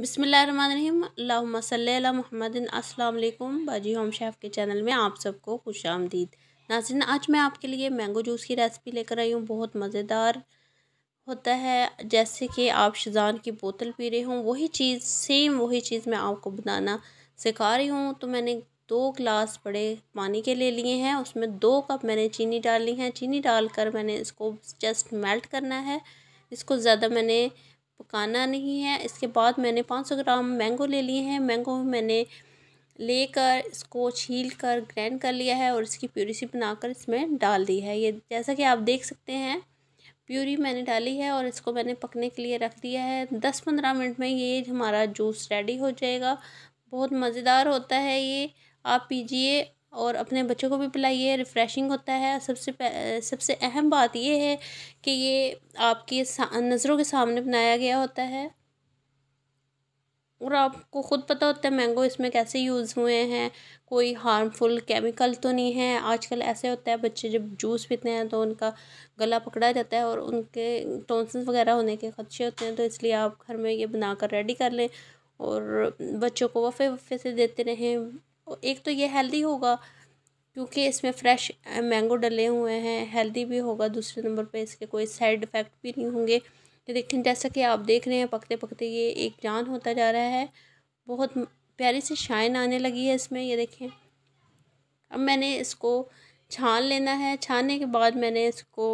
बसमिल महमदिन अस्सलाम बाजी home chef के चैनल में आप सबको खुश आमदीद नाजिन आज मैं आपके लिए मैंगो जूस की रेसिपी लेकर आई हूँ बहुत मज़ेदार होता है जैसे कि आप शजान की बोतल पी रहे हों वही चीज़ सेम वही चीज़ मैं आपको बनाना सिखा रही हूँ तो मैंने दो गिलास बड़े पानी के ले लिए हैं उसमें दो कप मैंने चीनी डाली है चीनी डालकर मैंने इसको जस्ट मेल्ट करना है इसको ज़्यादा मैंने पकाना नहीं है इसके बाद मैंने पाँच सौ ग्राम मैंगो ले लिए हैं मैंगो मैंने लेकर इसको छील कर ग्रैंड कर लिया है और इसकी प्यूरी सी बनाकर इसमें डाल दी है ये जैसा कि आप देख सकते हैं प्यूरी मैंने डाली है और इसको मैंने पकने के लिए रख दिया है दस पंद्रह मिनट में ये हमारा जूस रेडी हो जाएगा बहुत मज़ेदार होता है ये आप पीजिए और अपने बच्चों को भी पिलाइए रिफ़्रेशिंग होता है सबसे सबसे अहम बात यह है कि ये आपकी नज़रों के सामने बनाया गया होता है और आपको ख़ुद पता होता है मैंगो इसमें कैसे यूज़ हुए हैं कोई हार्मफुल केमिकल तो नहीं है आजकल ऐसे होता है बच्चे जब जूस पीते हैं तो उनका गला पकड़ा जाता है और उनके टोनसल्स वगैरह होने के खदशे होते हैं तो इसलिए आप घर में ये बनाकर रेडी कर लें और बच्चों को वफ़े वफ़े से देते रहें तो एक तो ये हेल्दी होगा क्योंकि इसमें फ्रेश मैंगो डले हुए हैं हेल्दी भी होगा दूसरे नंबर पे इसके कोई साइड इफ़ेक्ट भी नहीं होंगे लेकिन जैसा कि आप देख रहे हैं पकते पकते ये एक जान होता जा रहा है बहुत प्यारी सी शाइन आने लगी है इसमें ये देखें अब मैंने इसको छान लेना है छानने के बाद मैंने इसको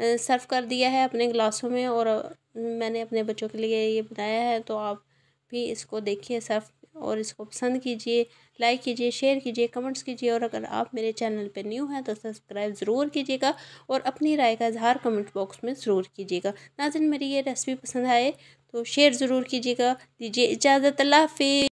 सर्व कर दिया है अपने गिलासों में और मैंने अपने बच्चों के लिए ये बनाया है तो आप भी इसको देखिए सर्व और इसको पसंद कीजिए लाइक कीजिए शेयर कीजिए कमेंट्स कीजिए और अगर आप मेरे चैनल पर न्यू हैं तो सब्सक्राइब ज़रूर कीजिएगा और अपनी राय का इजहार कमेंट बॉक्स में ज़रूर कीजिएगा नाजिन मेरी ये रेसिपी पसंद आए तो शेयर ज़रूर कीजिएगा दीजिए इजाज़त अल्लाह हाफि